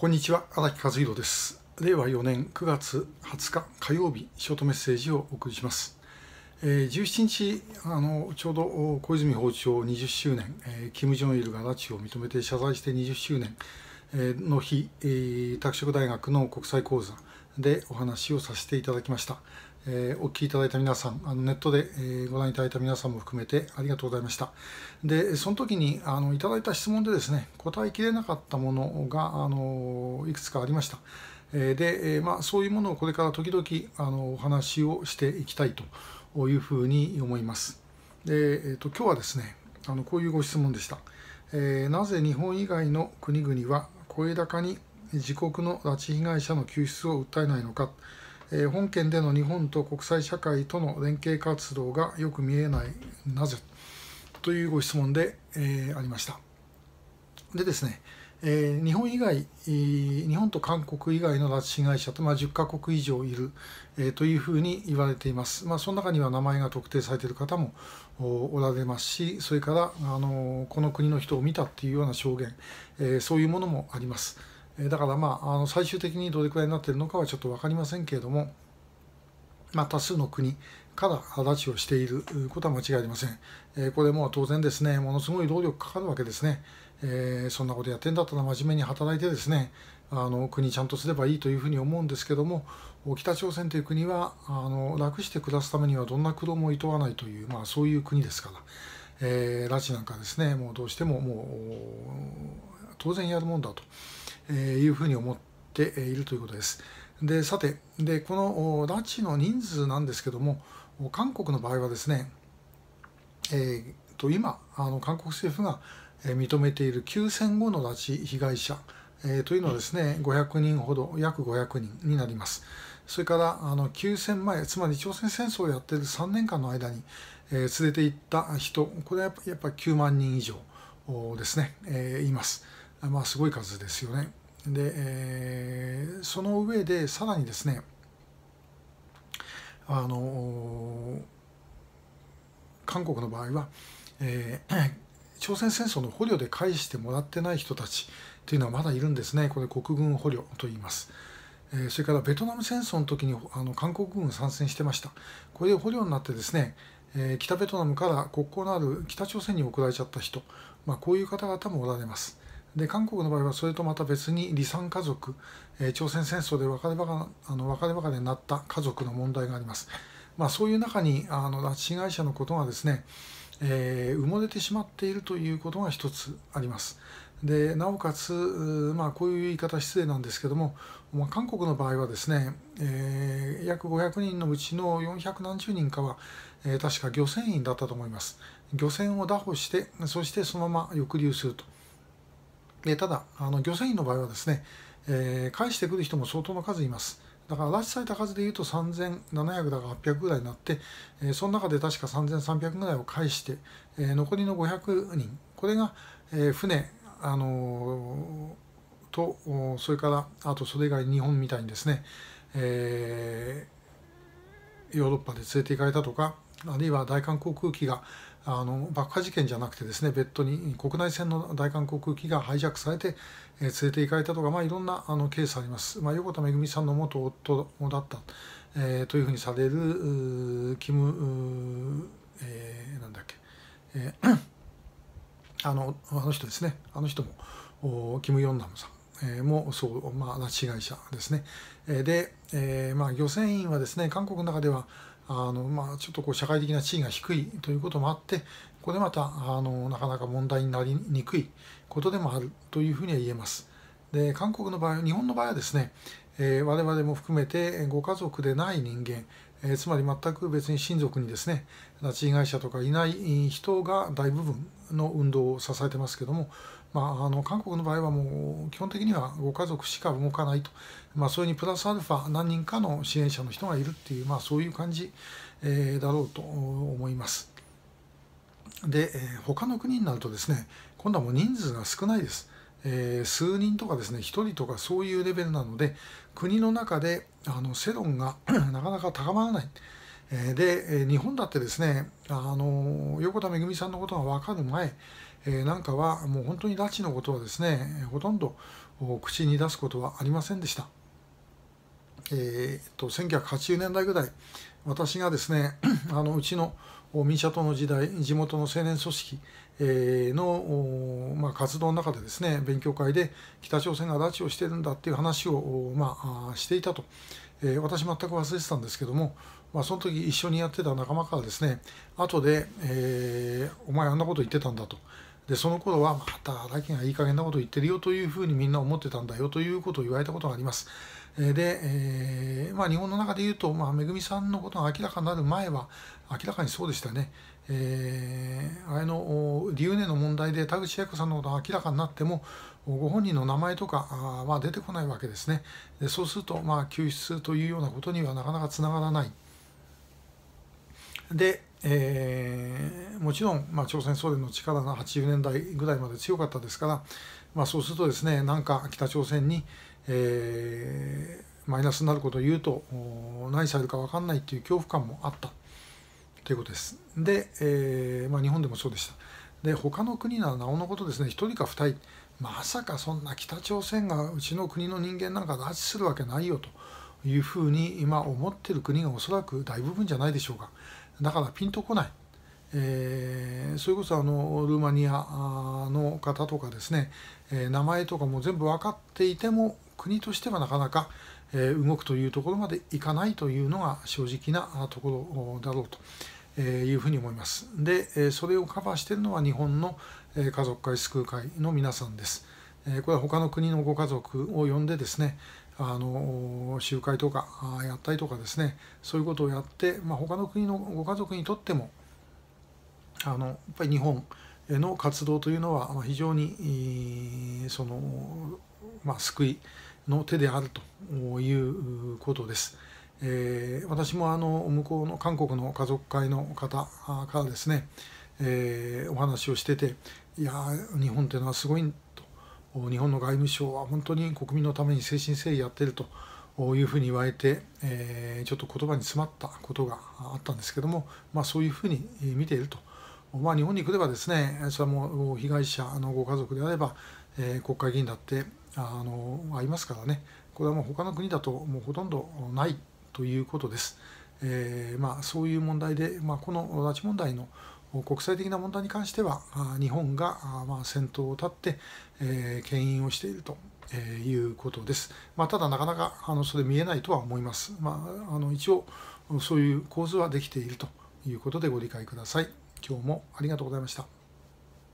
こんにちは荒木和弘です令和4年9月20日火曜日ショートメッセージをお送りします、えー、17日あのちょうど小泉訪朝20周年、えー、金正日が拉致を認めて謝罪して20周年の日、えー、拓殖大学の国際講座でお話をさせていただきました。えー、お聞きいただいた皆さん、あのネットで、えー、ご覧いただいた皆さんも含めてありがとうございました。で、その時にあのいただいた質問でですね、答えきれなかったものが、あのいくつかありました。えー、で、えまあ、そういうものをこれから時々あのお話をしていきたいというふうに思います。で、えーと今日はですね、あのこういうご質問でした、えー、なぜ日本以外の国々は声高に自国の拉致被害者の救出を訴えないのか。えー、本県での日本と国際社会との連携活動がよく見えないなぜというご質問で、えー、ありました。でですね、えー、日本以外、日本と韓国以外の拉致被害者と、まあ、10カ国以上いる、えー、というふうに言われています。まあ、その中には名前が特定されている方もおられますし、それから、あのこの国の人を見たっていうような証言、えー、そういうものもあります。えだからまああの最終的にどれくらいになっているのかはちょっと分かりませんけれども、まあ、多数の国から拉致をしていることは間違いありません、えこれも当然ですねものすごい労力かかるわけですね、えー、そんなことやってんだったら真面目に働いてですねあの国ちゃんとすればいいというふうに思うんですけども北朝鮮という国はあの楽して暮らすためにはどんな苦労もいとわないという、まあ、そういう国ですから、えー、拉致なんかですねもうどうしてももう当然やるもんだと。いうふうに思っているということです。でさてでこの拉致の人数なんですけども韓国の場合はですね、えー、と今あの韓国政府が認めている休戦後の拉致被害者、えー、というのはですね500人ほど約500人になります。それからあの9 0前、つまり朝鮮戦争をやっている3年間の間に、えー、連れて行った人、これはやっぱり9万人以上ですね、えー、います。まあ、すごい数ですよね。で、えー、その上でさらにですねあの韓国の場合は、えー、朝鮮戦争の捕虜で返してもらってない人たちというのはまだいるんですねこれ国軍捕虜と言います。それからベトナム戦争の時にあの韓国軍参戦してましたこれで捕虜になってですね、え北ベトナムから国交のある北朝鮮に送られちゃった人、まあ、こういう方々もおられます。で韓国の場合はそれとまた別に離散家族、えー、朝鮮戦争で別ればあの別れかりになった家族の問題があります。まあ、そういう中にあの拉致被害者のことがですね、えー、埋もれてしまっているということが一つあります。でなおかつ、まあ、こういう言い方失礼なんですけども、まあ、韓国の場合はですね、えー、約500人のうちの400何十人かは、えー、確か漁船員だったと思います漁船を拿捕してそしてそのまま抑留するとえただ、あの漁船員の場合はですね、えー、返してくる人も相当の数います。だから拉致された数でいうと3700だか800ぐらいになって、えー、その中で確か3300ぐらいを返して、えー、残りの500人、これが、え船、あのと、それから、あとそれ以外日本みたいにですね、えヨーロッパで連れて行かれたとか、あるいは大韓航空機が、あの爆破事件じゃなくてですね別途に国内線の大韓航空機がハイジャックされて、えー、連れて行かれたとか、まあ、いろんなあのケースあります、まあ、横田めぐみさんの元夫だった、えー、というふうにされるキム、えー、なんだっけ、えー、あのあの人ですねあの人もキム・ヨンナムさんえもそう、まあ、拉致被害者ですね。で、えー、まあ、漁船員はですね、韓国の中では、あの、まあ、ちょっとこう社会的な地位が低いということもあって、ここでまたあのなかなか問題になりにくいことでもあるというふうには言えます。で韓国の場合日本の場合はですね、えー、我々も含めてご家族でない人間、えー、つまり全く別に親族にですね拉致被害者とかいない人が大部分の運動を支えてますけどもまあ、あの韓国の場合はもう基本的にはご家族しか動かないと、まあ、それにプラスアルファ何人かの支援者の人がいるっていう、まあ、そういう感じ、えー、だろうと思います。で、えー、他の国になるとですね今度はもう人数が少ないです。えー、数人とかですね1人とかそういうレベルなので国の中であの世論が なかなか高まらない。で日本だってですねあの横田めぐみさんのことが分かる前なんかはもう本当に拉致のことはですねほとんど口に出すことはありませんでした。えー、と1980年代ぐらい私がですね あのうちの民社党の時代地元の青年組織の、まあ、活動の中でですね勉強会で北朝鮮が拉致をしてるんだっていう話を、まあ、していたと、え私全く忘れてたんですけども、まあ、その時一緒にやってた仲間からですね後で、えー、お前あんなこと言ってたんだ」と。でその頃はまた荒木がいい加減なこと言ってるよというふうにみんな思ってたんだよということを言われたことがあります。で、えー、まあ、日本の中で言うと、まあ、めぐみさんのことが明らかになる前は明らかにそうでしたね。えー、あれの理由 a の問題で田口千恵子さんのことが明らかになってもご本人の名前とかは、まあ、出てこないわけですねでそうすると、まあ、救出というようなことにはなかなかつながらないで、えー、もちろん、まあ、朝鮮総連の力が80年代ぐらいまで強かったですから、まあ、そうするとですねなんか北朝鮮に、えー、マイナスになることを言うと何されるか分かんないっていう恐怖感もあった。ということです。で、えー、まあ、日本でもそうでした。で他の国ならなおのことですね1人か2人まさかそんな北朝鮮がうちの国の人間なんか拉致するわけないよというふうに今思っている国がおそらく大部分じゃないでしょうかだからピンとこない、えー、それこそあのルーマニアの方とかですね、えー、名前とかも全部分かっていても国としてはなかなか、えー、動くというところまでいかないというのが正直なところだろうと。いうふうに思います。で、それをカバーしているのは日本の家族会救う会の皆さんです。これは他の国のご家族を呼んでですね、あの集会とかやったりとかですね、そういうことをやって、まあ、他の国のご家族にとっても、あのやっぱり日本の活動というのは非常にその、まあ、救いの手であるということです。えー、私もあの向こうの韓国の家族会の方からですね、えー、お話をしてていや日本というのはすごいと日本の外務省は本当に国民のために誠心誠意やっているというふうに言われて、えー、ちょっと言葉に詰まったことがあったんですけども、まあ、そういうふうに見ていると。まあ、日本に来ればですねそれはもう被害者のご家族であれば、えー、国会議員だってあのありますからねこれはもう他の国だともうほとんどないということです。えー、まあ、そういう問題で、まあ、この拉致問題の国際的な問題に関しては日本がまあ先頭を立って、えー、牽引をしていると。えー、いうことです。まあ、ただなかなかあのそれ見えないとは思います。まあ、あの一応そういう構図はできているということでご理解ください。今日もありがとうございました。